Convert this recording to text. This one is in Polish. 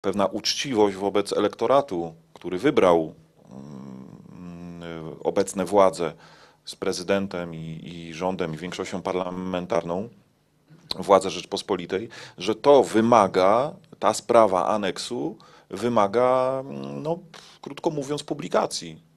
pewna uczciwość wobec elektoratu, który wybrał mm, obecne władze z prezydentem i, i rządem i większością parlamentarną, władze Rzeczpospolitej, że to wymaga, ta sprawa aneksu wymaga, mm, no, krótko mówiąc, publikacji